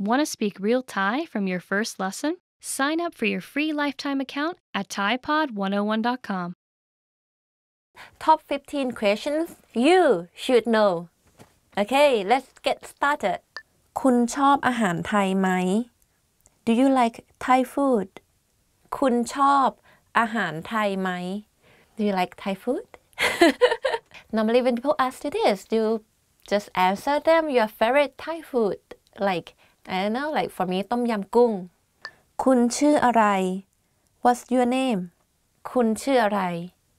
Want to speak real Thai from your first lesson? Sign up for your free lifetime account at ThaiPod101.com. Top 15 questions you should know. Okay, let's get started. คุณชอบอาหารไทยไหม Do you like Thai food? คุณชอบอาหารไทยไหม Do you like Thai food? Normally when people ask you this, you just answer them your favorite Thai food like I don't know like for me ต้มยำกุ้งคุณชื่ออะไร What's your name คุณชื่ออะไร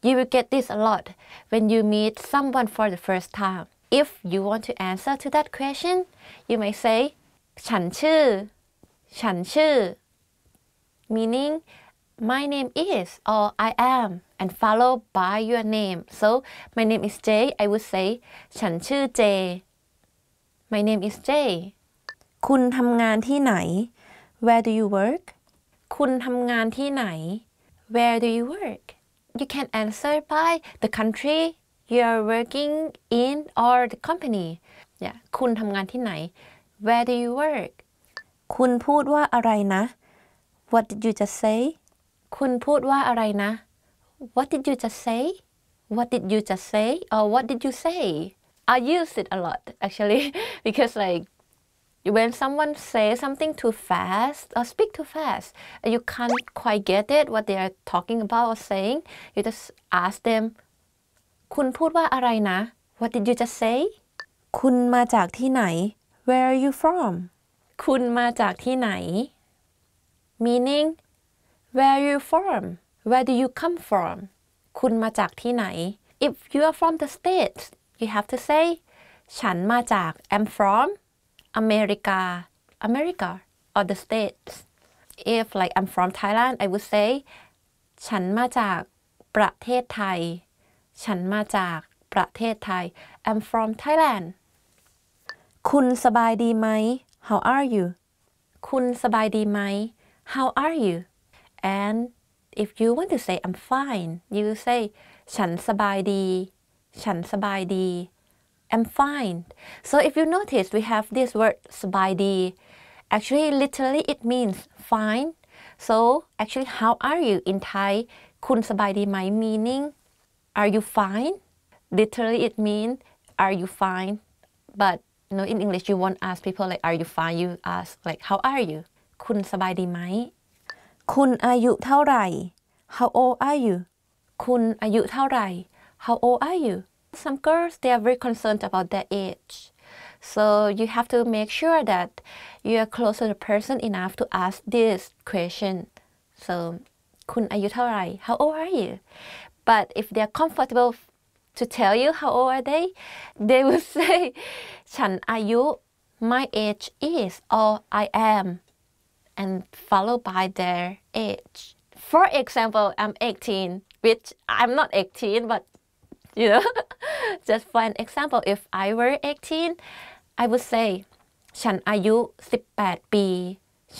You will get this a lot when you meet someone for the first time If you want to answer to that question you may say ฉันชื่อ ฉันชื่อ meaning my name is or I am and followed by your name so my name is Jay I would say ฉันชื่อ Jay my name is Jay คุณทำงานที่ไหน Where do you work คุณทำงานที่ไหน Where do you work You can answer by the country you are working in or the company yeah. คุณทำงานที่ไหน Where do you work คุณพูดว่าอะไรนะ What did you just say คุณพูดว่าอะไรนะ What did you just say What did you just say or What did you say I use it a lot actually because like when someone says something too fast or uh, speak too fast, you can't quite get it what they are talking about or saying, you just ask them, คุณพูดว่าอะไรนะ What did you just say? คุณมาจากที่ไหน Where are you from? คุณมาจากที่ไหน Meaning, where are you from? Where do you come from? คุณมาจากที่ไหน If you are from the States, you have to say, ฉันมาจาก am from America America or the States if like I'm from Thailand I would say ฉันมาจากประเทศไทย ฉันมาจากประเทศไทย I'm from Thailand คุณสบายดีไหม How are you คุณสบายดีไหม How are you and if you want to say I'm fine you say ฉันสบายดี ฉันสบายดี am fine. So if you notice, we have this word sbaidi. Actually, literally, it means fine. So actually, how are you in Thai? Kun sbaidi my meaning, are you fine? Literally, it means, are you fine? But you know, in English, you won't ask people like, are you fine? You ask like, how are you? Kun sbaidi mai? Kun ayu thao rai? How old are you? Kun ayu thao rai? How old are you? Some girls, they are very concerned about their age. So you have to make sure that you are close to the person enough to ask this question. So, kun คุณอายุเท่าไหร่ How old are you? But if they are comfortable to tell you how old are they, they will say chan ayu, my age is or I am and followed by their age. For example, I'm 18, which I'm not 18, but you know. Just for an example, if I were 18, I would say ฉันอายุ 18 ปี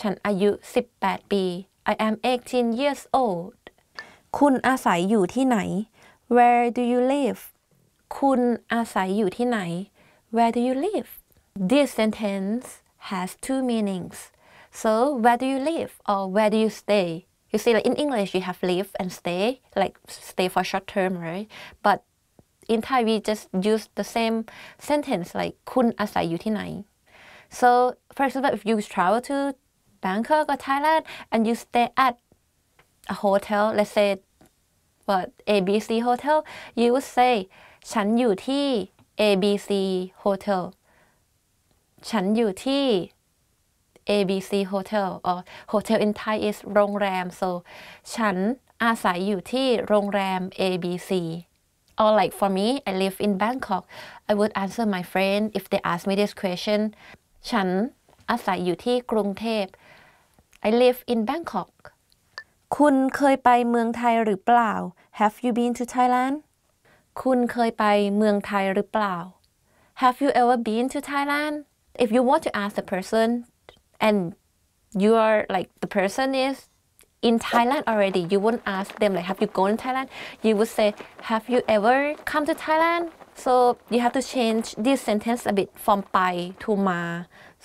ฉันอายุ am 18 years old คุณอาศัยอยู่ที่ไหน Where do you live คุณอาศัยอยู่ที่ไหน Where do you live This sentence has two meanings so where do you live or where do you stay you see like in English you have live and stay like stay for short term right but in Thai we just use the same sentence like คุณอาศัยอยู่ที่ไหน so for example if you travel to Bangkok or Thailand and you stay at a hotel let's say what ABC hotel you would say ฉันอยู่ที่ ABC hotel ฉันอยู่ที่ ABC hotel or hotel in Thai is โรงแรม so ฉันอาศัยอยู่ที่โรงแรม ABC Or like for me, I live in Bangkok. I would answer my friend if they ask me this question. ฉันอาศัยอยู่ที่กรุงเทพ I live in Bangkok. คุณเคยไปเมืองไทยหรือเปล่า Have you been to Thailand? คุณเคยไปเมืองไทยหรือเปล่า Have you ever been to Thailand? If you want to ask the person and you are like the person is in Thailand already, you wouldn't ask them like, have you gone to Thailand? You would say, have you ever come to Thailand? So you have to change this sentence a bit from ไป to มา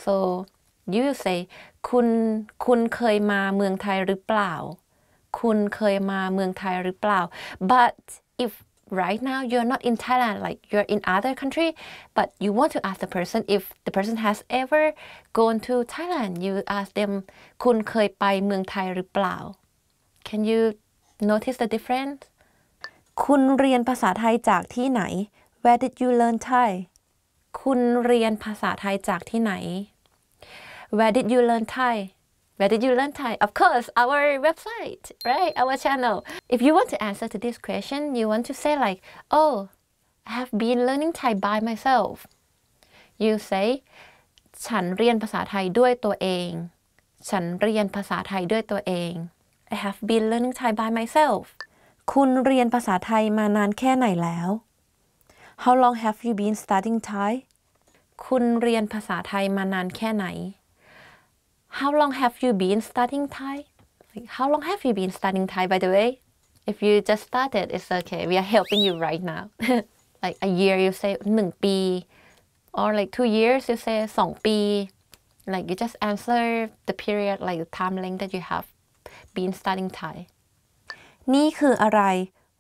so you will say คุณคุณเคยมาเมืองไทยหรือเปล่า คุณเคยมาเมืองไทยหรือเปล่า but if right now you're not in Thailand, like you're in other country, but you want to ask the person if the person has ever gone to Thailand. You ask them, คุณเคยไปเมืองไทยหรือเปล่า Can you notice the difference? คุณเรียนภาษาไทยจากที่ไหน Where did you learn Thai? คุณเรียนภาษาไทยจากที่ไหน Where did you learn Thai? Where did you learn Thai? Of course, our website, right? Our channel. If you want to answer to this question, you want to say like, oh, I have been learning Thai by myself. You say, ฉันเรียนภาษาไทยด้วยตัวเอง ฉันเรียนภาษาไทยด้วยตัวเอง I have been learning Thai by myself. คุณเรียนภาษาไทยมานานแค่ไหนแล้ว How long have you been studying Thai? คุณเรียนภาษาไทยมานานแค่ไหน how long have you been studying Thai? Like, how long have you been studying Thai, by the way? If you just started, it's okay. We are helping you right now. like a year, you say 1 or like two years, you say 2 Like you just answer the period, like the time length that you have been studying Thai. นี่คืออะไร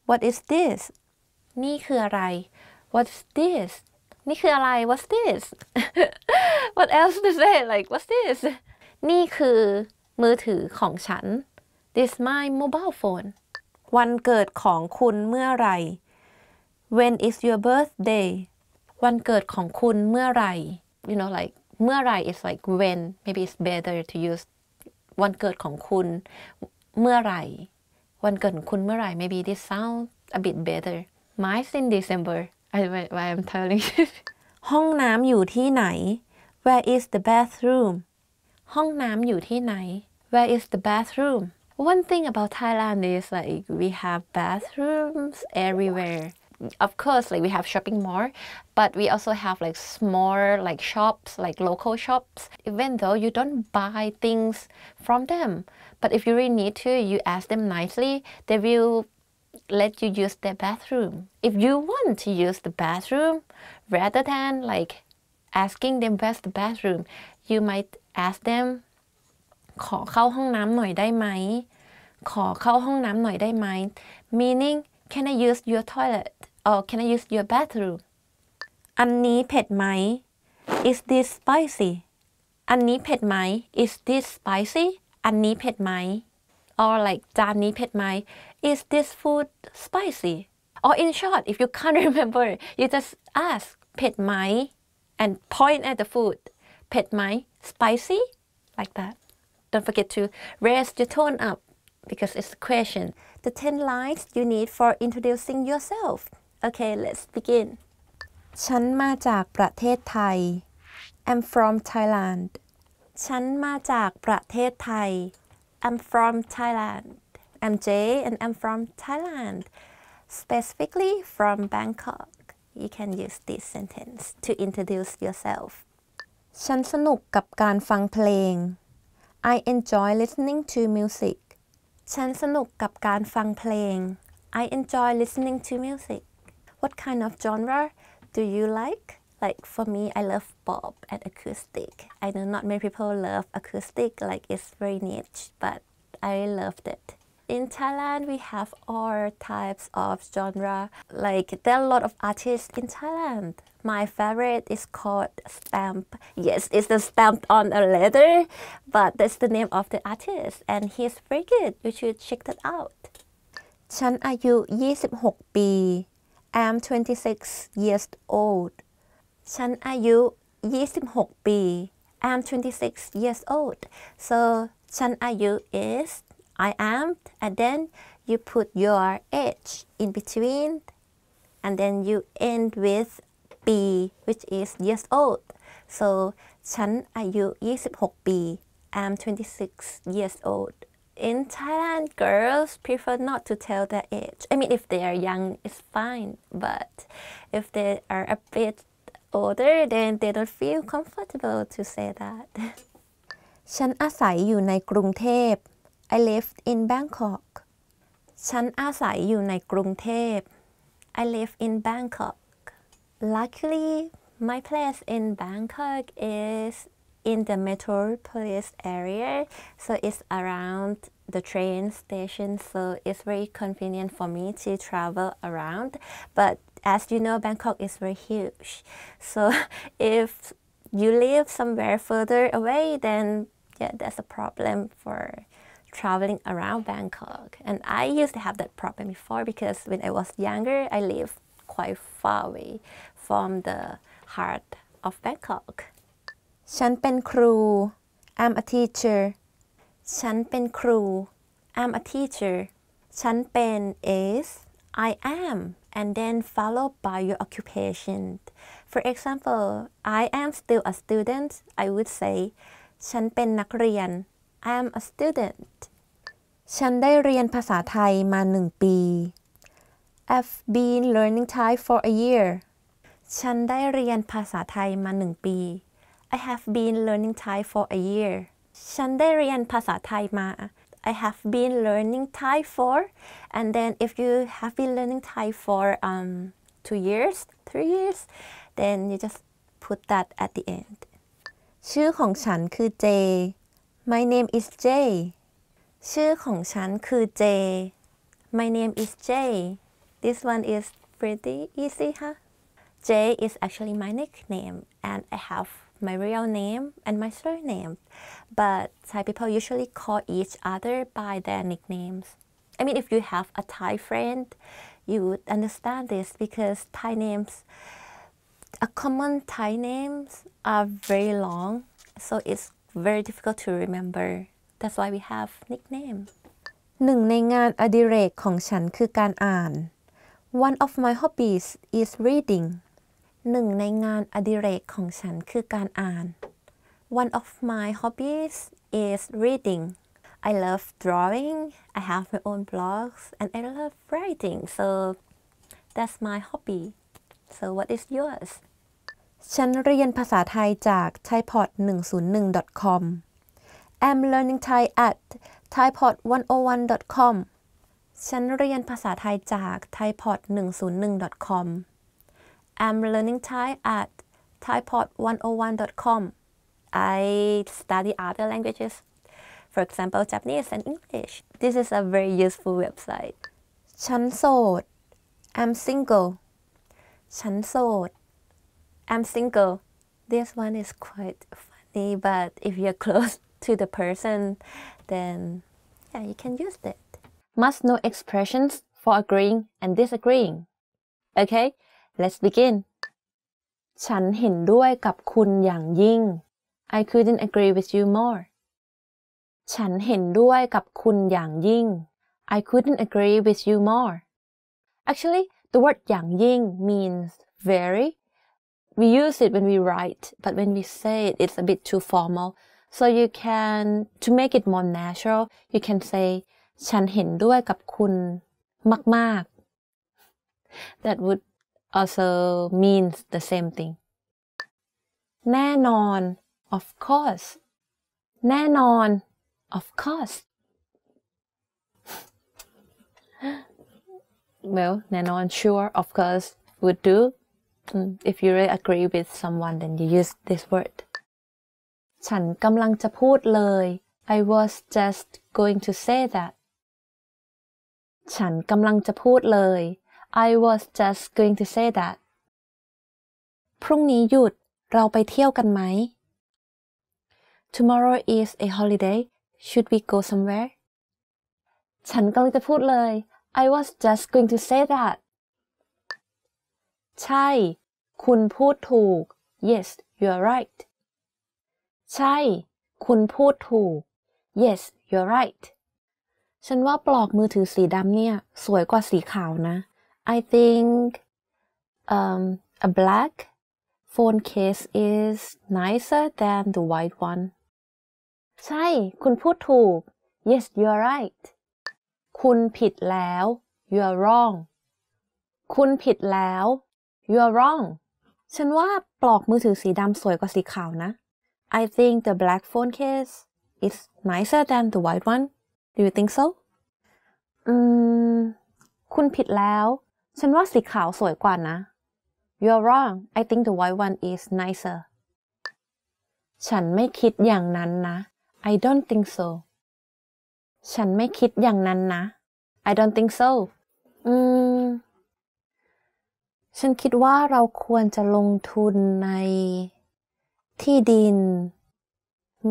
What is this? นี่คืออะไร What's this? นี่คืออะไร What's this? what else to say? Like, what's this? นี่คือมือถือของฉัน this my mobile phone วันเกิดของคุณเมื่อไร when is your birthday วันเกิดของคุณเมื่อไร you know like เมื่อไร is like when maybe it's better to use วันเกิดของคุณ เมื่อไร วันเกิดของคุณเมื่อไร maybe this sounds a bit better mine's in December I why I'm telling ห้องน้ำอยู่ที่ไหน where is the bathroom ห้องน้ำอยู่ที่ไหน Where is the bathroom One thing about Thailand is like we have bathrooms everywhere of course like we have shopping mall but we also have like small like shops like local shops even though you don't buy things from them but if you really need to you ask them nicely they will let you use their bathroom if you want to use the bathroom rather than like asking them where's the bathroom you might ask them ขอเข้าห้องน้ำหน่อยได้ไหมขอเข้าห้องน้ำหน่อยได้ไหม meaning can I use your toilet or can I use your bathroom อันนี้เผ็ดไหม is this spicy อันนี้เผ็ดไหม is this spicy อันนี้เผ็ดไหม or like จานนี้เผ็ดไหม is this food spicy or in short if you can't remember you just ask เผ็ดไหม and point at the food Pet my spicy like that don't forget to raise your tone up because it's a question the 10 lines you need for introducing yourself okay let's begin ฉันมาจากประเทศไทย I'm from Thailand ฉันมาจากประเทศไทย I'm from Thailand I'm Jay and I'm from Thailand specifically from Bangkok you can use this sentence to introduce yourself ฉันสนุกกับการฟังเพลง I enjoy listening to music ฉันสนุกกับการฟังเพลง I enjoy listening to music What kind of genre do you like? Like for me, I love pop and acoustic. I know not many people love acoustic, like it's very niche, but I loved it. In Thailand, we have all types of genre. Like there are a lot of artists in Thailand. My favorite is called Stamp. Yes, it's the stamp on a letter, but that's the name of the artist and he's very good. You should check that out. ฉันอายุ26 I I'm 26 years old ฉันอายุ26 i I'm 26 years old so ฉันอายุ is I am and then you put your age in between and then you end with ปี which is years old so ฉันอายุ26ปี I'm 26 years old in Thailand girls prefer not to tell their age I mean if they are young it's fine but if they are a bit older then they don't feel comfortable to say that ฉันอาศัยอยู่ในกรุงเทพ I live in Bangkok ฉันอาศัยอยู่ในกรุงเทพ I live in Bangkok Luckily, my place in Bangkok is in the metropolis area, so it's around the train station, so it's very convenient for me to travel around. But as you know, Bangkok is very huge, so if you live somewhere further away, then yeah, that's a problem for traveling around Bangkok. And I used to have that problem before because when I was younger, I lived quite far away from the heart of Bangkok ฉันเป็นครู I'm a teacher ฉันเป็นครู I'm a teacher ฉันเป็น is I am and then followed by your occupation for example I am still a student I would say ฉันเป็นนักเรียน I am a student ฉันได้เรียนภาษาไทยมาหนึ่งปี I've been learning Thai for a year ฉันได้เรียนภาษาไทยมาหนึ่งปี I have been learning Thai for a year ฉันได้เรียนภาษาไทยมา I have been learning Thai for and then if you have been learning Thai for um two years three years then you just put that at the end ชื่อของฉันคือเจ My name is J ชื่อของฉันคือเจ My name is Jay. This one is pretty easy, huh? Jay is actually my nickname and I have my real name and my surname. But Thai people usually call each other by their nicknames. I mean, if you have a Thai friend, you would understand this because Thai names, a common Thai names are very long, so it's very difficult to remember. That's why we have nickname. หนึ่งในงานอดิเรกของฉันคือการอ่าน one of my hobbies is reading หนึ่งในงานอดิเรกของฉันคือการอ่าน One of my hobbies is reading I love drawing I have my own blogs and I love writing so that's my hobby so what is yours ฉันเรียนภาษาไทยจาก thaipod101.com I'm learning Thai at thaipod101.com ฉันเรียนภาษาไทยจาก thaipod101.com I'm learning Thai at thaipod101.com I study other languages for example Japanese and English this is a very useful website ฉันโสด I'm single ฉันโสด I'm single this one is quite funny but if you're close to the person then yeah you can use it must know expressions for agreeing and disagreeing. Okay, let's begin. ฉันเห็นด้วยกับคุณอย่างยิ่ง I couldn't agree with you more. ฉันเห็นด้วยกับคุณอย่างยิ่ง I couldn't agree with you more. Actually, the word อย่างยิ่ง means very. We use it when we write, but when we say it, it's a bit too formal. So you can, to make it more natural, you can say ฉันเห็นด้วยกับคุณมาก ๆ that would also means the same thing แน่นอน of course แน่นอน of course well แน่นอน sure of course would do if you really agree with someone then you use this word ฉันกำลังจะพูดเลย I was just going to say that ฉันกำลังจะพูดเลย I was just going to say that พรุ่งนี้หยุดเราไปเที่ยวกันไหม Tomorrow is a holiday should we go somewhere ฉันกำลังจะพูดเลย I was just going to say that ใช่ คุณพูดถูก Yes you're right ใช่ คุณพูดถูก Yes you're right ฉันว่าปลอกมือถือสีดำเนี่ย สวยกว่าสีขาวนะ I think um, a black phone case is nicer than the white one ใช่คุณพูดถูก Yes you're a right คุณผิดแล้ว You're a wrong คุณผิดแล้ว You're a wrong ฉันว่าปลอกมือถือสีดำสวยกว่าสีขาวนะ I think the black phone case is nicer than the white one Do you think so อืม คุณผิดแล้ว ฉันว่าสีขาวสวยกว่านะ You're wrong I think the white one is nicer ฉันไม่คิดอย่างนั้นนะ I don't think so ฉันไม่คิดอย่างนั้นนะ I don't think so อืม ฉันคิดว่าเราควรจะลงทุนใน ที่ดิน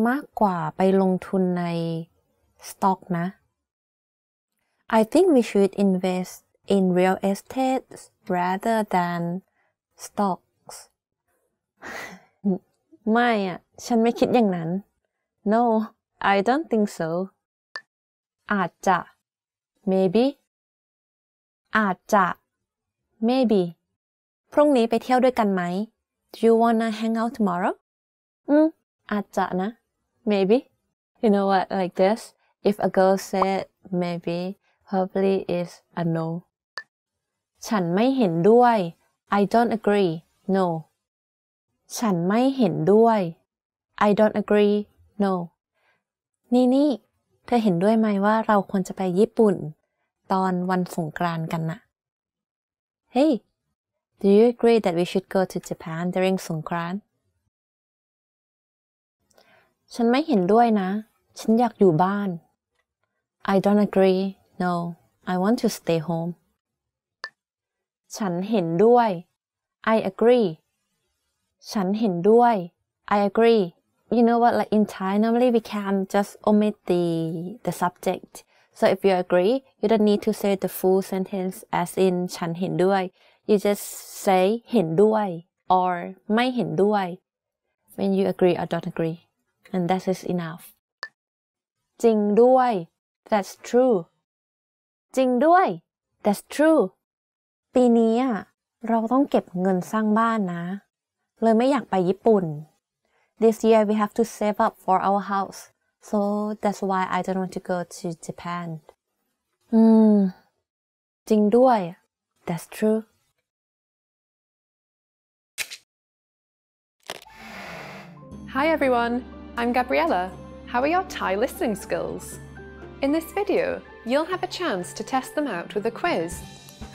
มากกว่าไปลงทุนใน stock นะ I think we should invest in real estate rather than stocks ไม่อะฉันไม่คิดอย่างนั้น No I don't think so อาจจะ maybe อาจจะ maybe พรุ่งนี้ไปเที่ยวด้วยกันไหม Do you wanna hang out tomorrow? อืมอาจจะนะ maybe you know what like this If a girl said maybe, probably is a no. ฉันไม่เห็นด้วย I don't agree. No. ฉันไม่เห็นด้วย I don't agree. No. นี่นี่เธอเห็นด้วยไหมว่าเราควรจะไปญี่ปุ่น ตอนวันสงกรานต์กันนะ Hey, do you agree that we should go to Japan during สงกรานฉันไม่เห็นด้วยนะ ฉันอยากอยู่บ้าน I don't agree. No, I want to stay home. ฉันเห็นด้วย I agree. ฉันเห็นด้วย I agree. You know what? Like in Thai, normally we can just omit the the subject. So if you agree, you don't need to say the full sentence as in ฉันเห็นด้วย You just say เห็นด้วย or ไม่เห็นด้วย when you agree or don't agree, and that is enough. จริงด้วย That's true จริงด้วย That's true ปีนี้อ่ะเราต้องเก็บเงินสร้างบ้านนะ เลยไม่อยากไปญี่ปุ่น This year we have to save up for our house so that's why I don't want to go to Japan อืม จริงด้วย That's true Hi everyone, I'm Gabriella. How are your Thai listening skills? In this video, you'll have a chance to test them out with a quiz.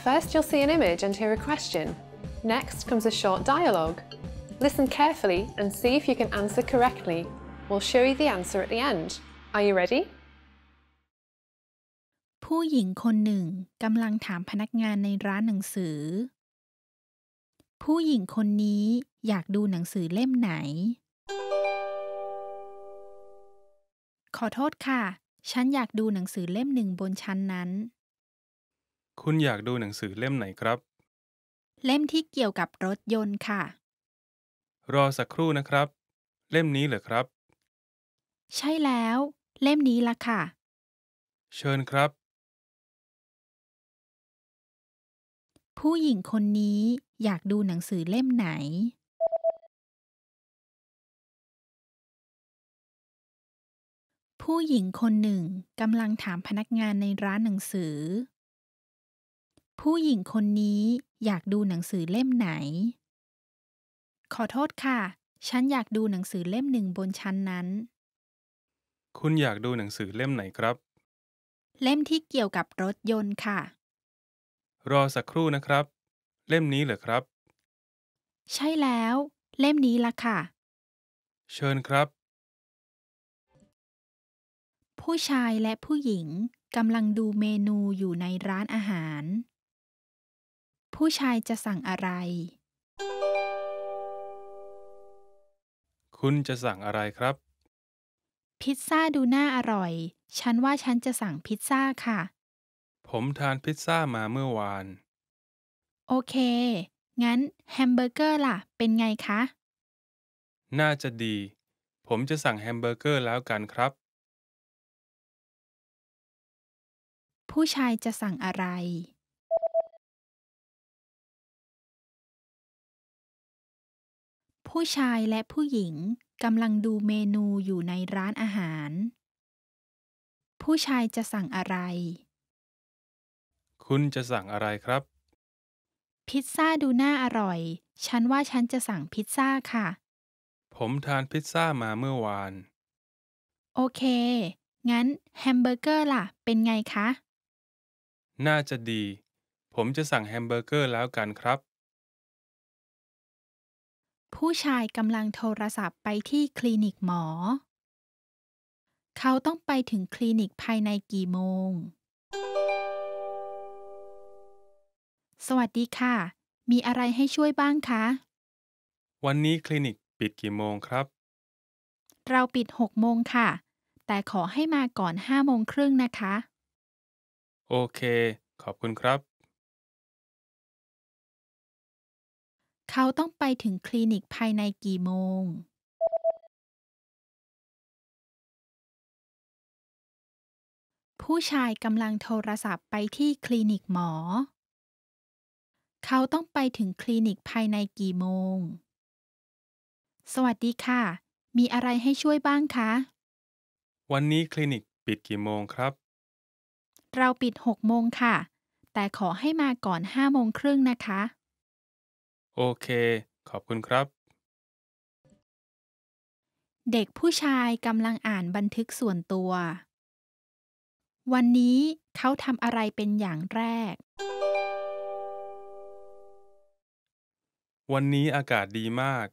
First, you'll see an image and hear a question. Next comes a short dialogue. Listen carefully and see if you can answer correctly. We'll show you the answer at the end. Are you ready? ผู้หญิงคนหนึ่งกำลังถามพนักงานในร้านหนังสือ ผู้หญิงคนนี้อยากดูหนังสือเล่มไหน ขอโทษค่ะฉันอยากดูหนังสือเล่มหนึ่งบนชั้นนั้น คุณอยากดูหนังสือเล่มไหนครับ เล่มที่เกี่ยวกับรถยนต์ค่ะ รอสักครู่นะครับ เล่มนี้เหรอครับ ใช่แล้ว เล่มนี้ละค่ะ เชิญครับ ผู้หญิงคนนี้อยากดูหนังสือเล่มไหนผู้หญิงคนหนึ่งกำลังถามพนักงานในร้านหนังสือ ผู้หญิงคนนี้อยากดูหนังสือเล่มไหน ขอโทษค่ะ ฉันอยากดูหนังสือเล่มหนึ่งบนชั้นนั้น คุณอยากดูหนังสือเล่มไหนครับ เล่มที่เกี่ยวกับรถยนต์ค่ะ รอสักครู่นะครับ เล่มนี้เหรอครับ ใช่แล้ว เล่มนี้ละค่ะ เชิญครับผู้ชายและผู้หญิงกำลังดูเมนูอยู่ในร้านอาหาร ผู้ชายจะสั่งอะไร คุณจะสั่งอะไรครับ พิซซ่าดูน่าอร่อย ฉันว่าฉันจะสั่งพิซซ่าค่ะ ผมทานพิซซ่ามาเมื่อวาน โอเค งั้นแฮมเบอร์เกอร์ล่ะ เป็นไงคะ น่าจะดี ผมจะสั่งแฮมเบอร์เกอร์แล้วกันครับผู้ชายจะสั่งอะไร ผู้ชายและผู้หญิงกำลังดูเมนูอยู่ในร้านอาหาร ผู้ชายจะสั่งอะไร คุณจะสั่งอะไรครับ พิซซ่าดูน่าอร่อย ฉันว่าฉันจะสั่งพิซซ่าค่ะ ผมทานพิซซ่ามาเมื่อวาน โอเค งั้นแฮมเบอร์เกอร์ล่ะ เป็นไงคะน่าจะดี ผมจะสั่งแฮมเบอร์เกอร์แล้วกันครับ ผู้ชายกำลังโทรศัพท์ไปที่คลินิกหมอ เขาต้องไปถึงคลินิกภายในกี่โมง สวัสดีค่ะ มีอะไรให้ช่วยบ้างคะ วันนี้คลินิกปิดกี่โมงครับ เราปิด6โมงค่ะ แต่ขอให้มาก่อน5โมงครึ่งนะคะโอเค ขอบคุณครับ เขาต้องไปถึงคลินิกภายในกี่โมง ผู้ชายกำลังโทรศัพท์ไปที่คลินิกหมอ เขาต้องไปถึงคลินิกภายในกี่โมง สวัสดีค่ะ มีอะไรให้ช่วยบ้างคะ วันนี้คลินิกปิดกี่โมงครับเราปิด6โมงค่ะ แต่ขอให้มาก่อน5โมงครึ่งนะคะ โอเค ขอบคุณครับ เด็กผู้ชายกำลังอ่านบันทึกส่วนตัว วันนี้เขาทำอะไรเป็นอย่างแรก วันนี้อากาศดีมาก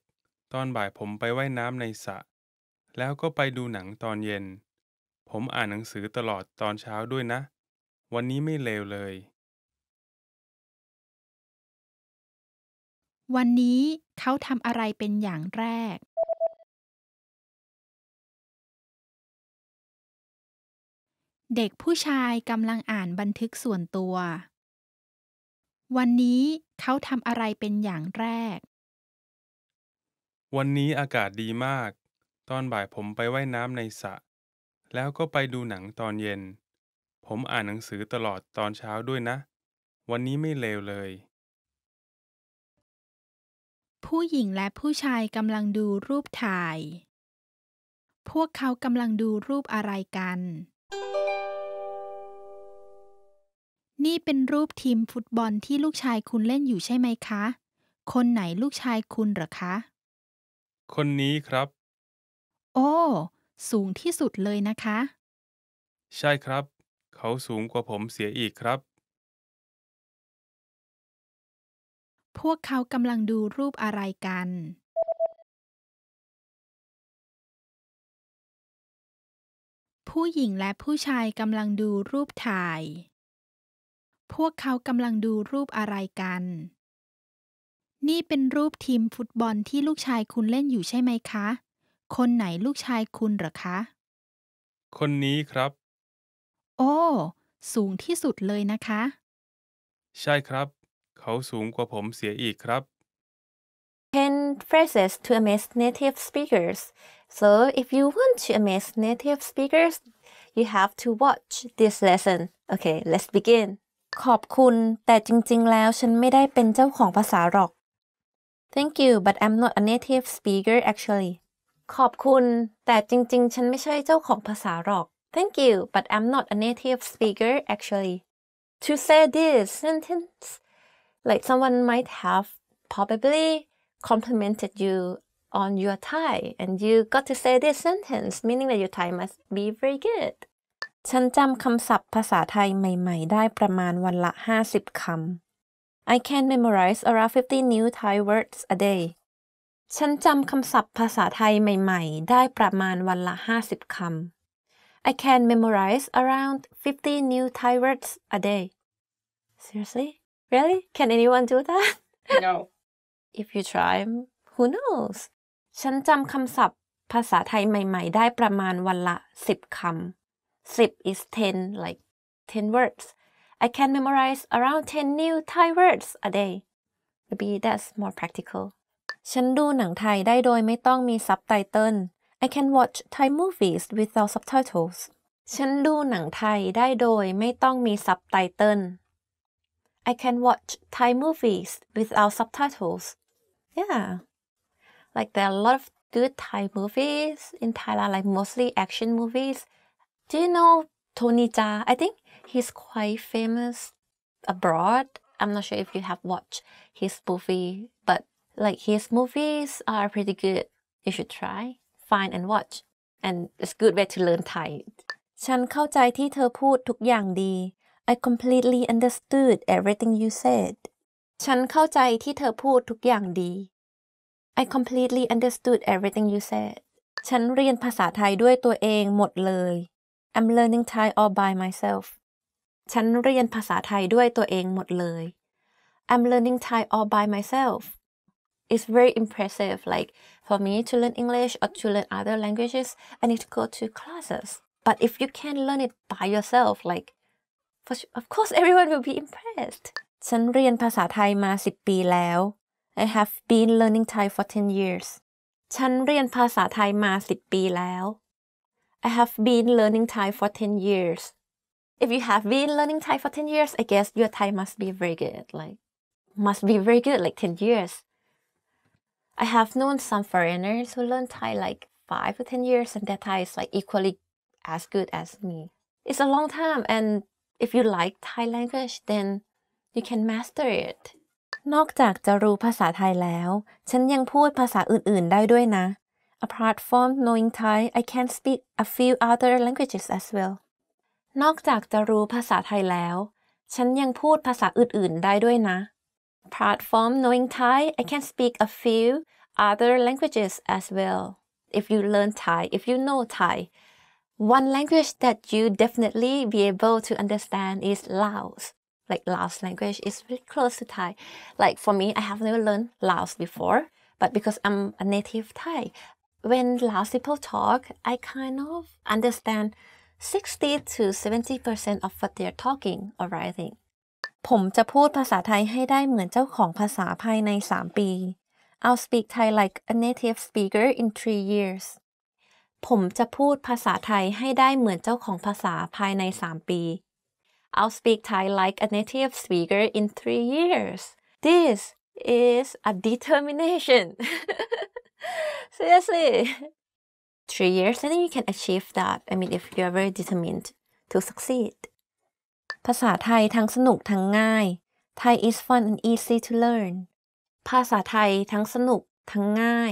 ตอนบ่ายผมไปไว่ายน้ำในสระ แล้วก็ไปดูหนังตอนเย็น ผมอ่านหนังสือตลอดตอนเช้าด้วยนะวันนี้ไม่เลวเลย วันนี้เขาทำอะไรเป็นอย่างแรก เด็กผู้ชายกำลังอ่านบันทึกส่วนตัว วันนี้เขาทำอะไรเป็นอย่างแรก วันนี้อากาศดีมาก ตอนบ่ายผมไปไว่ายน้ำในสระ แล้วก็ไปดูหนังตอนเย็นผมอ่านหนังสือตลอดตอนเช้าด้วยนะ วันนี้ไม่เลวเลย ผู้หญิงและผู้ชายกำลังดูรูปถ่าย พวกเขากำลังดูรูปอะไรกัน นี่เป็นรูปทีมฟุตบอลที่ลูกชายคุณเล่นอยู่ใช่ไหมคะ คนไหนลูกชายคุณหรอคะ คนนี้ครับ โอ้ สูงที่สุดเลยนะคะ ใช่ครับเขาสูงกว่าผมเสียอีกครับ พวกเขากำลังดูรูปอะไรกัน ผู้หญิงและผู้ชายกำลังดูรูปถ่าย พวกเขากำลังดูรูปอะไรกัน นี่เป็นรูปทีมฟุตบอลที่ลูกชายคุณเล่นอยู่ใช่ไหมคะ คนไหนลูกชายคุณหรอคะ คนนี้ครับโอ้สูงที่สุดเลยนะคะ ใช่ครับ เขาสูงกว่าผมเสียอีกครับ 10 phrases to amaze native speakers. So if you want to amaze native speakers, you have to watch this lesson. Okay, let's begin. ขอบคุณแต่จริงๆแล้วฉันไม่ได้เป็นเจ้าของภาษาหรอก Thank you, but I'm not a native speaker actually. ขอบคุณแต่จริงๆฉันไม่ใช่เจ้าของภาษาหรอก Thank you, but I'm not a native speaker actually. To say this sentence, like someone might have probably complimented you on your Thai and you got to say this sentence meaning that your Thai must be very good ฉันจำคำศัพท์ภาษาไทยใหม่ๆได้ประมาณวันละ50คำ I can memorize around 50 new Thai words a day ฉันจำคำศัพท์ภาษาไทยใหม่ๆได้ประมาณวันละ I can memorize around 50 new Thai words a day. Seriously? Really? Can anyone do that? No. If you try, who knows? ฉันจำคำศัพท์ภาษาไทยใหม่ ๆ ได้ประมาณวันละ 10 คำ 10 is 10 like 10 words. I can memorize around 10 new Thai words a day. Maybe that's more practical. ฉันดูหนังไทยได้โดยไม่ต้องมีซับไตเติล I can watch Thai movies without subtitles ฉันดูหนังไทยได้โดย ไม่ต้องมีซับไตเติล I can watch Thai movies without subtitles yeah like there are a lot of good Thai movies in Thailand like mostly action movies do you know Tony I think he's quite famous abroad I'm not sure if you have watched his movie but like his movies are pretty good you should try find and watch and it's good way to learn Thai ฉันเข้าใจที่เธอพูดทุกอย่างดี I completely understood everything you said ฉันเข้าใจที่เธอพูดทุกอย่างดี I completely understood everything you said ฉันเรียนภาษาไทยด้วยตัวเองหมดเลย I'm learning Thai all by myself ฉันเรียนภาษาไทยด้วยตัวเองหมดเลย I'm learning Thai all by myself it's very impressive. Like for me to learn English or to learn other languages, I need to go to classes. But if you can learn it by yourself, like of course everyone will be impressed. ฉันเรียนภาษาไทยมา10ปีแล้ว I have been learning Thai for 10 years. I have been learning Thai for 10 years. If you have been learning Thai for 10 years, I guess your Thai must be very good. Like, must be very good, like 10 years. I have known some foreigners who learn Thai like five or ten years and their Thai is like equally as good as me. It's a long time and if you like Thai language then you can master it นอกจากจะรู้ภาษาไทยแล้วฉันยังพูดภาษาอื่นๆได้ด้วยนะ Apart from knowing Thai I can speak a few other languages as well นอกจากจะรู้ภาษาไทยแล้วฉันยังพูดภาษาอื่นๆได้ด้วยนะ platform knowing Thai, I can speak a few other languages as well. If you learn Thai, if you know Thai, one language that you definitely be able to understand is Laos. Like Laos language is really close to Thai. Like for me, I have never learned Laos before, but because I'm a native Thai, when Laos people talk, I kind of understand 60 to 70% of what they're talking or writing. ผมจะพูดภาษาไทยให้ได้เหมือนเจ้าของภาษาภายใน 3 ปี I'll speak Thai like a native speaker in three years ผมจะพูดภาษาไทยให้ได้เหมือนเจ้าของภาษาภายใน 3 ปี I'll speak Thai like a native speaker in three years This is a determination Seriously three years, I think you can achieve that. I mean, if you're very determined to succeed. ภาษาไทยทั้งสนุกทั้งง่าย Thai is fun and easy to learn ภาษาไทยทั้งสนุกทั้งง่าย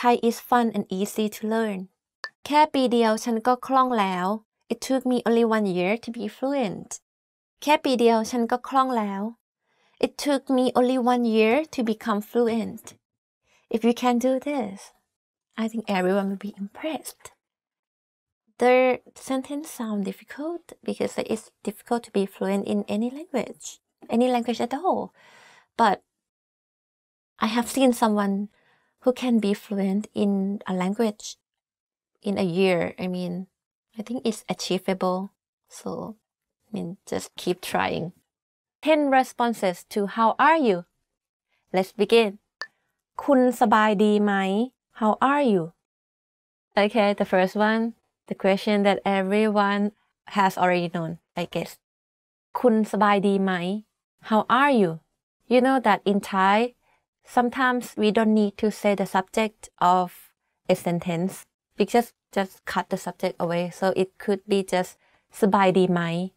Thai is fun and easy to learn แค่ปีเดียวฉันก็คล่องแล้ว It took me only one year to be fluent แค่ปีเดียวฉันก็คล่องแล้ว It took me only one year to become fluent If you can do this I think everyone will be impressed their sentence sound difficult because it's difficult to be fluent in any language, any language at all. But I have seen someone who can be fluent in a language in a year. I mean, I think it's achievable. So, I mean, just keep trying. 10 responses to how are you? Let's begin. คุณสบายดีไหม How are you? Okay, the first one the question that everyone has already known, I guess. Kun di mai? How are you? You know that in Thai, sometimes we don't need to say the subject of a sentence. We just just cut the subject away, so it could be just di mai.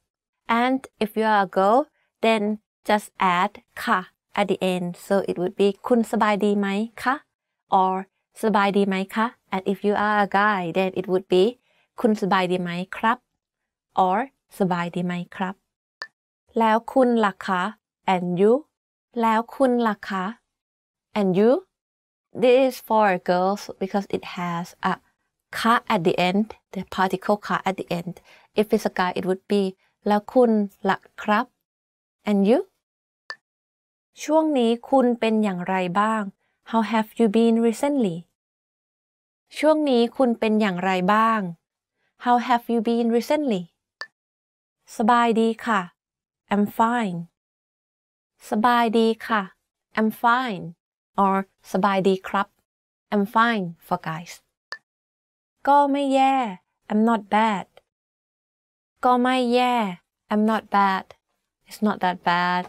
And if you are a girl, then just add ka at the end, so it would be kun di mai ka, or di mai ka. And if you are a guy, then it would be คุณสบายดีไหมครับ or สบายดีไหมครับ แล้วคุณล่ะคะ and you แล้วคุณล่ะคะ and you this is for girls because it has a ka at the end the particle ka at the end if it's a guy it would be แล้วคุณล่ะครับ and you ช่วงนี้คุณเป็นอย่างไรบ้าง How have you been recently ช่วงนี้คุณเป็นอย่างไรบ้าง How have you been recently? สบายดีค่ะ I'm fine สบายดีค่ะ I'm fine or สบายดีครับ I'm fine for guys ก็ไม่แย่ I'm not bad ก็ไม่แย่ I'm not bad it's not that bad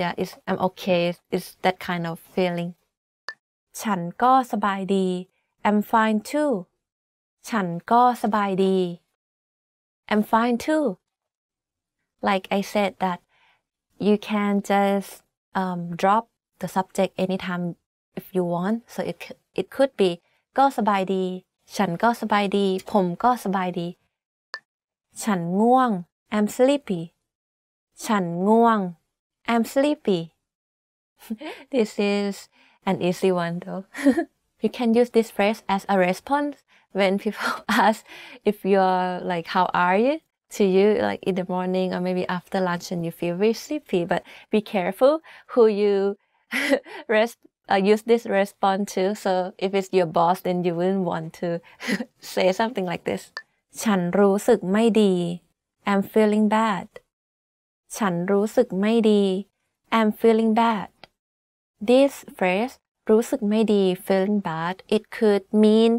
yeah it's I'm okay it's that kind of feeling ฉันก็สบายดี I'm fine too ฉันก็สบายดี I'm fine too like I said that you can just um, drop the subject anytime if you want so it it could be ก็สบายดี ฉันก็สบายดี ผมก็สบายดี ฉันง่วง I'm sleepy ฉันง่วง I'm sleepy this is an easy one though you can use this phrase as a response when people ask if you're like, how are you? To you, like in the morning or maybe after lunch, and you feel very sleepy. But be careful who you uh, use this response to. So if it's your boss, then you wouldn't want to say something like this. ฉันรู้สึกไม่ดี I'm feeling bad ฉันรู้สึกไม่ดี I'm feeling bad This phrase รู้สึกไม่ดี feeling bad it could mean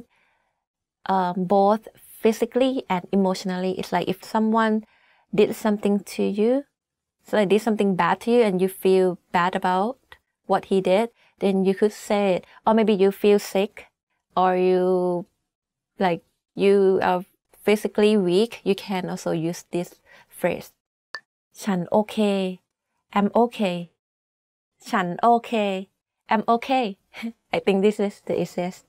um, both physically and emotionally. It's like if someone did something to you, so like did something bad to you and you feel bad about what he did, then you could say it. Oh, or maybe you feel sick or you like you are physically weak, you can also use this phrase. okay. i I'm okay okay. i I'm okay I think this is the easiest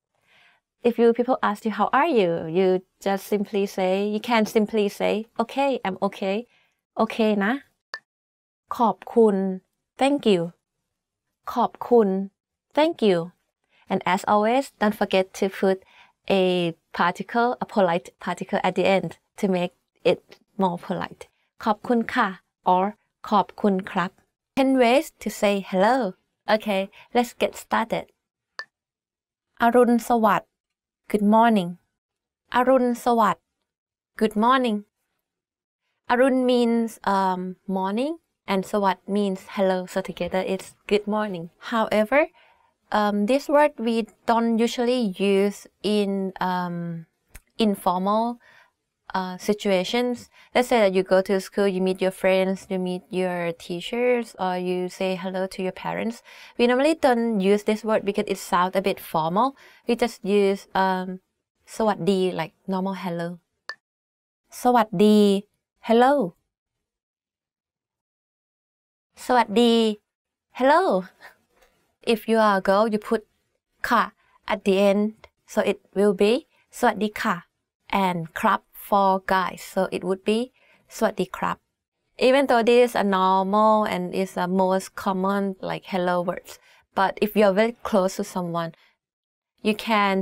if you people ask you, how are you? You just simply say, you can simply say, okay, I'm okay. Okay na. ขอบคุณ thank you ขอบคุณ thank you and as always don't forget to put a particle a polite particle at the end to make it more polite ขอบคุณค่ะ or ขอบคุณครับ10 ways to say hello okay let's get started อรุณสวัสดิ์ Good morning. Sawat. Good morning. Arun means um, morning and sawat means hello. So together it's good morning. However, um, this word we don't usually use in um, informal uh, situations. Let's say that you go to school, you meet your friends, you meet your teachers, or you say hello to your parents. We normally don't use this word because it sounds a bit formal. We just use um, สวัสดี like normal hello. สวัสดี hello. สวัสดี hello. If you are a girl, you put ค่ะ at the end, so it will be สวัสดีค่ะ and ครับ for guys. So it would be สวัสดีครับ Even though this is a normal and is the most common like hello words, but if you're very close to someone, you can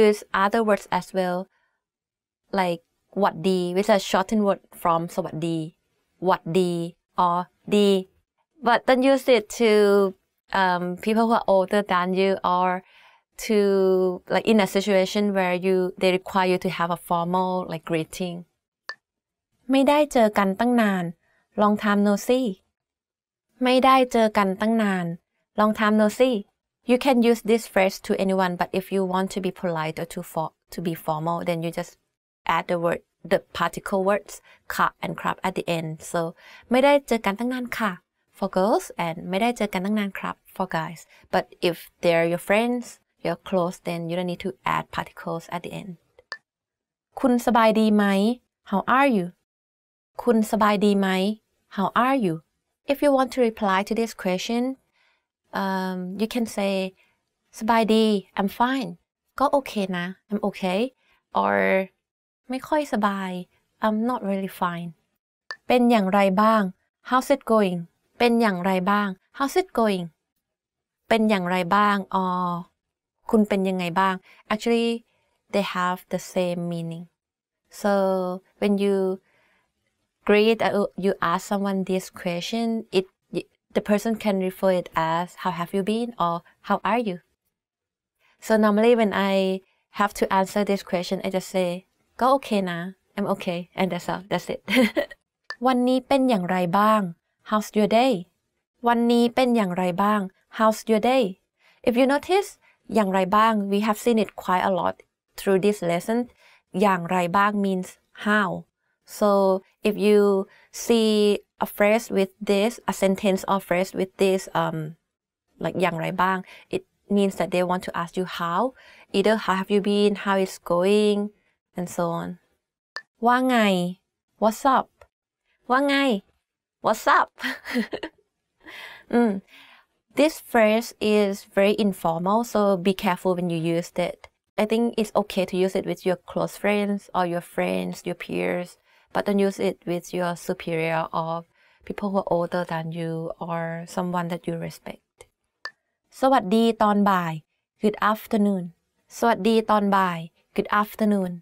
use other words as well, like what หวัดดี which is a shortened word from สวัสดีหวัดดี or ดี but don't use it to um, people who are older than you or to like in a situation where you they require you to have a formal like greeting ไม่ได้เจอกันตั้งนาน no see. you can use this phrase to anyone but if you want to be polite or to for to be formal then you just add the word the particle words ค่ะ and crap at the end so ไม่ได้เจอกันตั้งนานค่ะ for girls and ไม่ได้เจอกันตั้งนานครับ for guys but if they're your friends you're close then you don't need to add particles at the end คุณสบายดีไหม how are you คุณสบายดีไหม how are you if you want to reply to this question um, you can say สบายดี I'm fine ก็โอเคนะ I'm okay or ไม่ค่อยสบาย I'm not really fine เป็นอย่างไรบ้าง How's it going เป็นอย่างไรบ้าง How's it going เป็นอย่างไรบ้าง or คุณเป็นยังไงบ้าง actually they have the same meaning so when you greet you ask someone this question it the person can refer it as how have you been or how are you so normally when I have to answer this question I just say ก็โอเคนะ I'm okay and that's all that's it วันนี้เป็นอย่างไรบ้าง How's your day วันนี้เป็นอย่างไรบ้าง How's your day If you notice อย่างไรบ้าง we have seen it quite a lot through this lesson อย่างไรบ้าง means how so if you see a phrase with this a sentence or phrase with this um like อย่างไรบ้าง it means that they want to ask you how either how have you been how is going and so on ว่าไง what's up ว่าไง what's up อืม this phrase is very informal, so be careful when you use it. I think it's okay to use it with your close friends or your friends, your peers, but don't use it with your superior or people who are older than you or someone that you respect. สวัสดีตอนบ่าย Good afternoon สวัสดีตอนบ่าย Good afternoon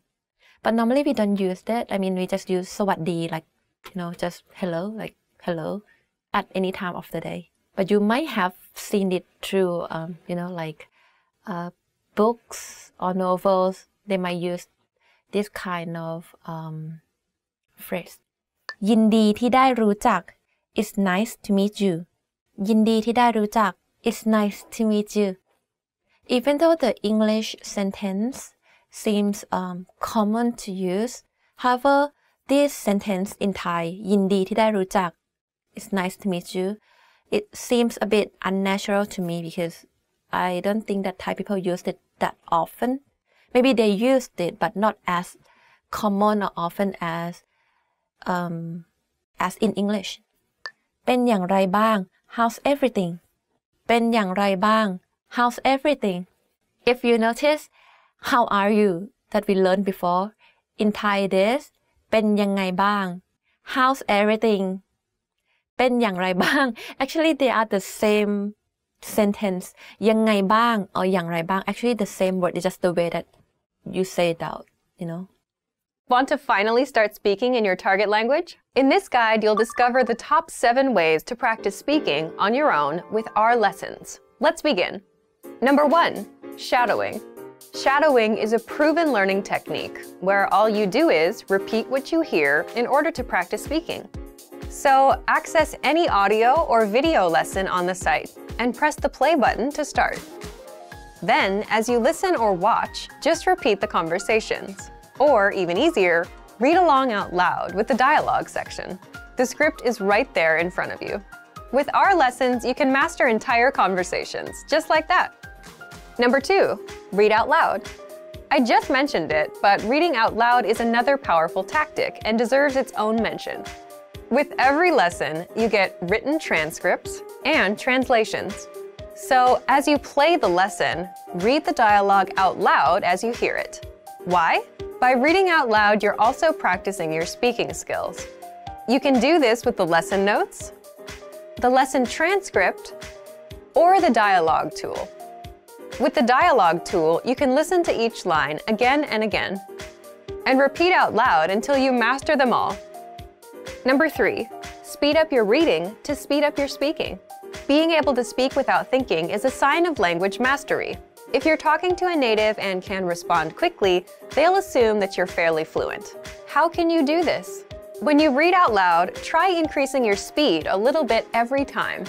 but normally we don't use that I mean we just use สวัสดี like you know just hello like hello at any time of the day but you might have seen it through, um, you know, like uh, books or novels. They might use this kind of um, phrase. ยินดีที่ได้รู้จัก It's nice to meet you. ยินดีที่ได้รู้จัก It's nice to meet you. Even though the English sentence seems um, common to use, however, this sentence in Thai, ยินดีที่ได้รู้จัก It's nice to meet you it seems a bit unnatural to me because I don't think that Thai people used it that often. Maybe they used it, but not as common or often as um, as in English เป็นอย่างไรบ้าง how's everything เป็นอย่างไรบ้าง how's everything if you notice how are you that we learned before in Thai this เป็นยังไงบ้าง how's everything เป็นอย่างไรบ้าง actually they are the same sentence ยังไงบ้าง or อย่างไรบ้าง actually the same word it's just the way that you say it out you know Want to finally start speaking in your target language? In this guide, you'll discover the top seven ways to practice speaking on your own with our lessons. Let's begin. Number one, shadowing. Shadowing is a proven learning technique where all you do is repeat what you hear in order to practice speaking. So access any audio or video lesson on the site and press the play button to start. Then, as you listen or watch, just repeat the conversations. Or, even easier, read along out loud with the dialogue section. The script is right there in front of you. With our lessons, you can master entire conversations, just like that. Number two, read out loud. I just mentioned it, but reading out loud is another powerful tactic and deserves its own mention. With every lesson, you get written transcripts and translations. So as you play the lesson, read the dialogue out loud as you hear it. Why? By reading out loud, you're also practicing your speaking skills. You can do this with the lesson notes, the lesson transcript, or the dialogue tool. With the dialogue tool, you can listen to each line again and again, and repeat out loud until you master them all. Number three, speed up your reading to speed up your speaking. Being able to speak without thinking is a sign of language mastery. If you're talking to a native and can respond quickly, they'll assume that you're fairly fluent. How can you do this? When you read out loud, try increasing your speed a little bit every time.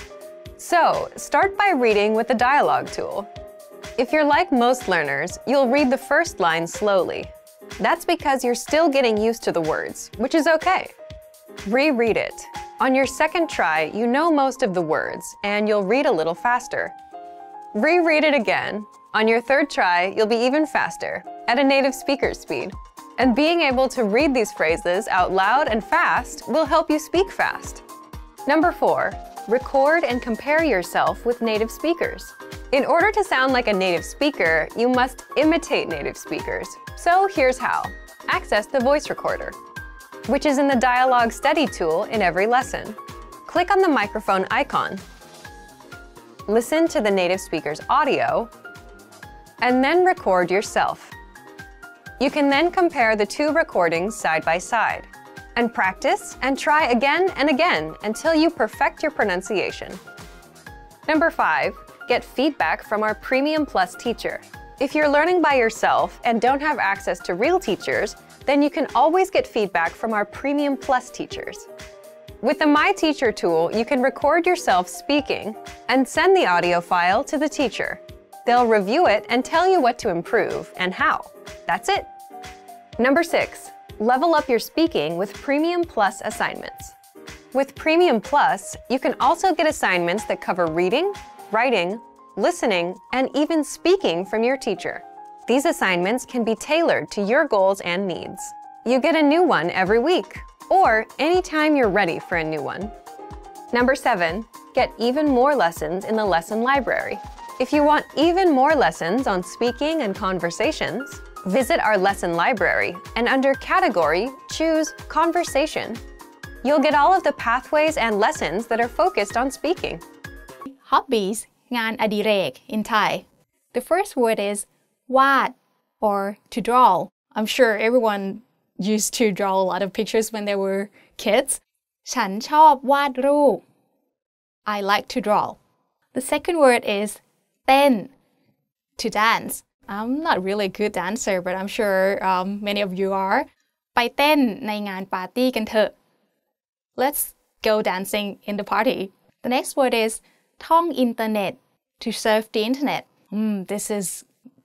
So, start by reading with the dialogue tool. If you're like most learners, you'll read the first line slowly. That's because you're still getting used to the words, which is okay. Reread it. On your second try, you know most of the words, and you'll read a little faster. Reread it again. On your third try, you'll be even faster, at a native speaker's speed. And being able to read these phrases out loud and fast will help you speak fast. Number four, record and compare yourself with native speakers. In order to sound like a native speaker, you must imitate native speakers. So here's how. Access the voice recorder which is in the dialogue study tool in every lesson. Click on the microphone icon. Listen to the native speaker's audio, and then record yourself. You can then compare the two recordings side by side and practice and try again and again until you perfect your pronunciation. Number five, get feedback from our Premium Plus teacher. If you're learning by yourself and don't have access to real teachers, then you can always get feedback from our Premium Plus teachers. With the My Teacher tool, you can record yourself speaking and send the audio file to the teacher. They'll review it and tell you what to improve and how. That's it. Number six, level up your speaking with Premium Plus assignments. With Premium Plus, you can also get assignments that cover reading, writing, listening, and even speaking from your teacher. These assignments can be tailored to your goals and needs. You get a new one every week, or anytime you're ready for a new one. Number seven, get even more lessons in the lesson library. If you want even more lessons on speaking and conversations, visit our lesson library and under category, choose conversation. You'll get all of the pathways and lessons that are focused on speaking. Hobbies, งานอดิเรก in Thai. The first word is wad or to draw. I'm sure everyone used to draw a lot of pictures when they were kids. ฉันชอบวาดรูป I like to draw. The second word is เต้น to dance. I'm not really a good dancer, but I'm sure um, many of you are. ไปเต้นในงานปาร์ตี้กันเถอะ Let's go dancing in the party. The next word is ท่องอินเทอร์เน็ต to surf the internet. Mm, this is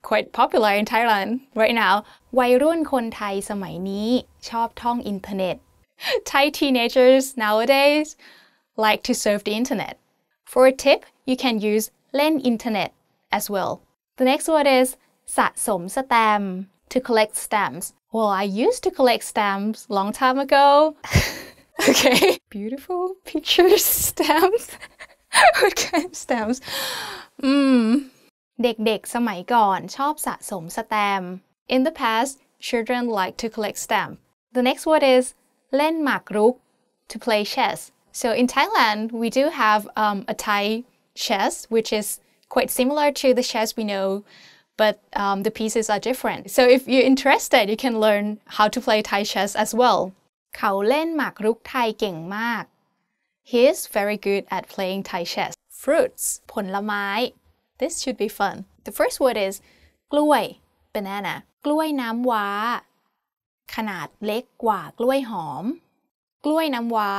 quite popular in Thailand right now วัยรุ่นคนไทยสมัยนี้ ชอบท่องอินเทอร์เน็ต Thai teenagers nowadays like to surf the internet for a tip you can use len internet as well the next word is สะสมสแตม to collect stamps well I used to collect stamps long time ago okay beautiful pictures stamps what kind of stamps Hmm. เด็กๆสมัยก่อนชอบสะสมสแตม In the past, children like to collect stamp. The next word is เล่นหมากรุก to play chess. So in Thailand, we do have um, a Thai chess, which is quite similar to the chess we know, but um, the pieces are different. So if you're interested, you can learn how to play Thai chess as well. เขาเล่นหมากรุก ไทยเก่งมาก He is very good at playing Thai chess. Fruits ผลไม้ This should be fun. The first word is กล้วย banana กล้วยน้ำว้าขนาดเล็กกว่ากล้วยหอมกล้วยน้ำว้า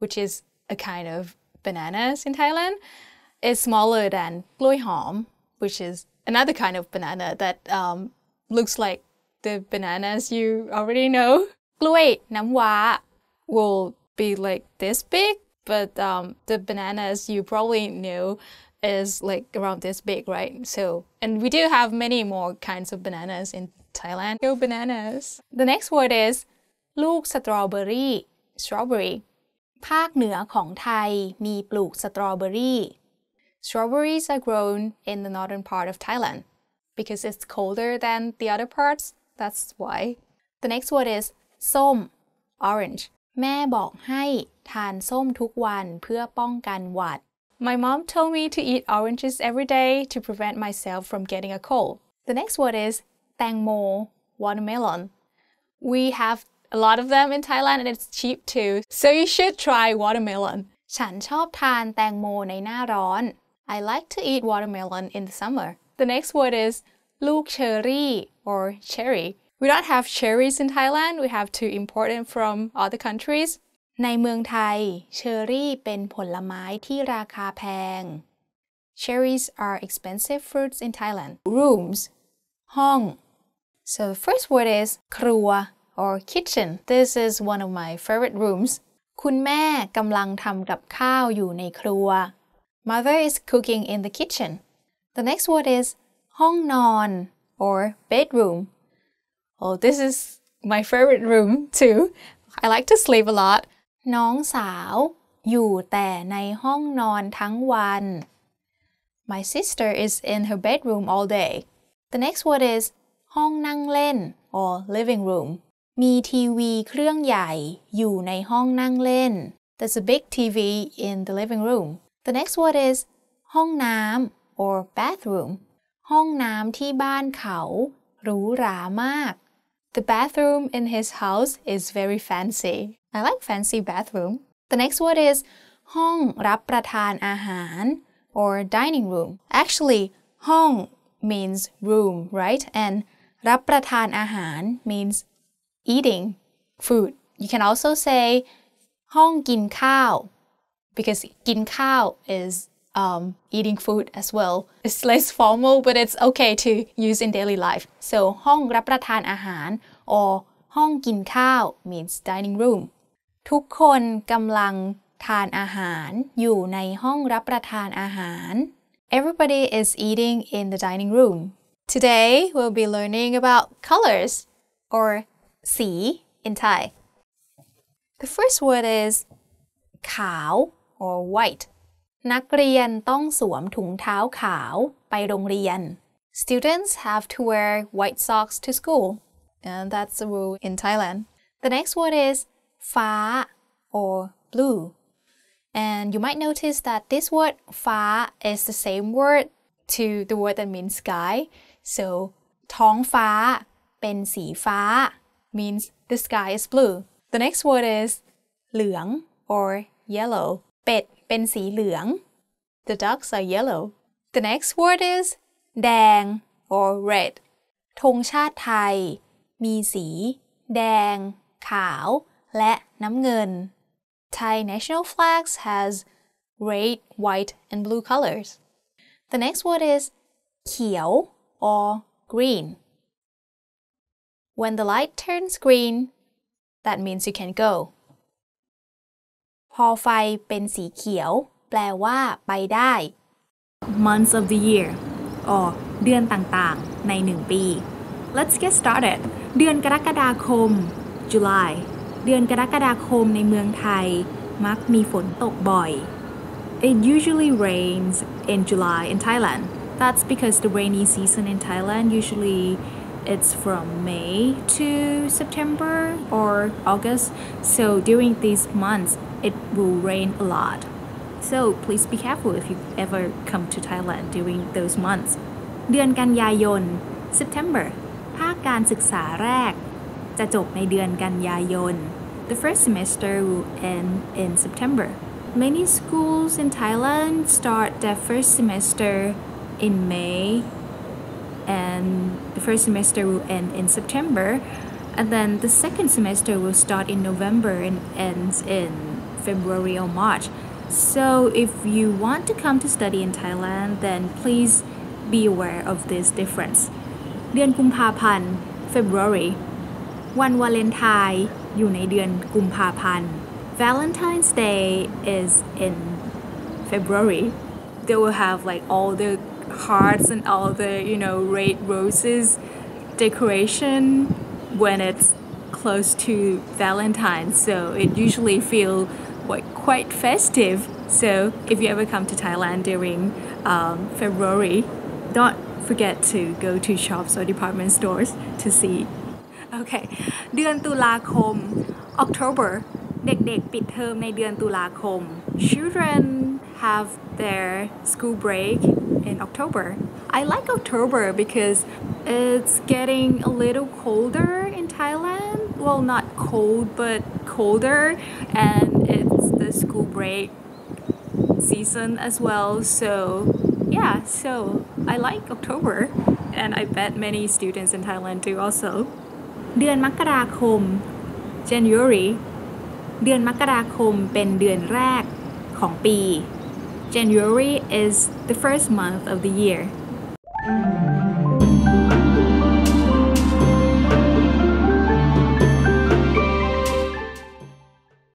which is a kind of bananas in Thailand is smaller than กล้วยหอม which is another kind of banana that um, looks like the bananas you already know กล้วยน้ำว้า will be like this big but um, the bananas you probably know is like around this big, right? So, and we do have many more kinds of bananas in Thailand. Go bananas! The next word is ลูกสตรอเบอรี่ strawberry ภาคเหนือของไทย มีปลูกสตรอเบอรี่ Strawberries are grown in the northern part of Thailand because it's colder than the other parts. That's why. The next word is ส้ม orange แม่บอกให้ทานส้มทุกวันเพื่อป้องกันหวัด my mom told me to eat oranges every day to prevent myself from getting a cold. The next word is tangmo, watermelon. We have a lot of them in Thailand and it's cheap too, so you should try watermelon. I like to eat watermelon in the summer. The next word is cherry or cherry. We don't have cherries in Thailand. We have to import them from other countries. ในเมืองไทยเชอร์รี่เป็นผลไม้ที่ราคาแพง Cherries are expensive fruits in Thailand. Rooms ห้อง So the first word is ครัว or kitchen. This is one of my favorite rooms. คุณแม่กำลังทำกับข้าวอยู่ในครัว Mother is cooking in the kitchen. The next word is ห้องนอน or bedroom. Oh, this is my favorite room too. I like to sleep a lot. น้องสาวอยู่แต่ในห้องนอนทั้งวัน My sister is in her bedroom all day. The next word is ห้องนั่งเล่น or living room. มีทีวีเครื่องใหญ่อยู่ในห้องนั่งเล่น There's a big TV in the living room. The next word is ห้องน้ำ or bathroom. ห้องน้ำที่บ้านเขาหรูหรามาก The bathroom in his house is very fancy. I like fancy bathroom. The next word is ห้องรับประทานอาหาร or dining room. Actually, ห้อง means room, right? And รับประทานอาหาร means eating food. You can also say ห้องกินข้าว because กินข้าว is um, eating food as well. It's less formal, but it's okay to use in daily life. So ห้องรับประทานอาหาร or ห้องกินข้าว means dining room. ทุกคนกำลังทานอาหารอยู่ในห้องรับประทานอาหาร Everybody is eating in the dining room. Today we'll be learning about colors or สี in Thai. The first word is ขาว or white. นักเรียนต้องสวมถุงเท้าขาวไปโรงเรียน Students have to wear white socks to school. And that's a rule in Thailand. The next word is ฟ้า or blue and you might notice that this word ฟ้า is the same word to the word that means sky so ท้องฟ้าเป็นสีฟ้า means the sky is blue the next word is เหลือง or yellow เป็ด เป็นสีเหลือง the ducks are yellow the next word is แดง or red ธงชาติไทยมีสี แดง ขาวและ น้ำเงิน Thai national flags has red, white, and blue colors. The next word is เขียว or green. When the light turns green, that means you can go. พอไฟเป็นสีเขียว แปลว่า ไปได้ months of the year or เดือนต่างๆในหนึ่งปี Let's get started เดือนกรกฎาคม July เดือนกรกฎาคมในเมืองไทยมักมีฝนตกบ่อย It usually rains in July in Thailand. That's because the rainy season in Thailand usually it's from May to September or August. So during these months, it will rain a lot. So please be careful if you ever come to Thailand during those months. เดือนกันยายน September ภาคการศึกษาแรกจะจบในเดือนกันยายน The first semester will end in September. Many schools in Thailand start their first semester in May and the first semester will end in September and then the second semester will start in November and ends in February or March. So if you want to come to study in Thailand then please be aware of this difference. เดือนกุมภาพันธ์ February วันวาเลนไทน์อยู่ในเดือนกุมภาพันธ์ Valentine's Day is in February they will have like all the hearts and all the you know red roses decoration when it's close to Valentine. so it usually feel like quite festive so if you ever come to Thailand during um, February don't forget to go to shops or department stores to see โอเค October เด็กๆ ปิดเทอมในเดือนตุลาคม children have their school break in October I like October because it's getting a little colder in Thailand well not cold but colder and it's the school break season as well so yeah so I like October and I bet many students in Thailand do also เดือนมกราคม January เดือนมกราคมเป็นเดือนแรกของปี January is the first month of the year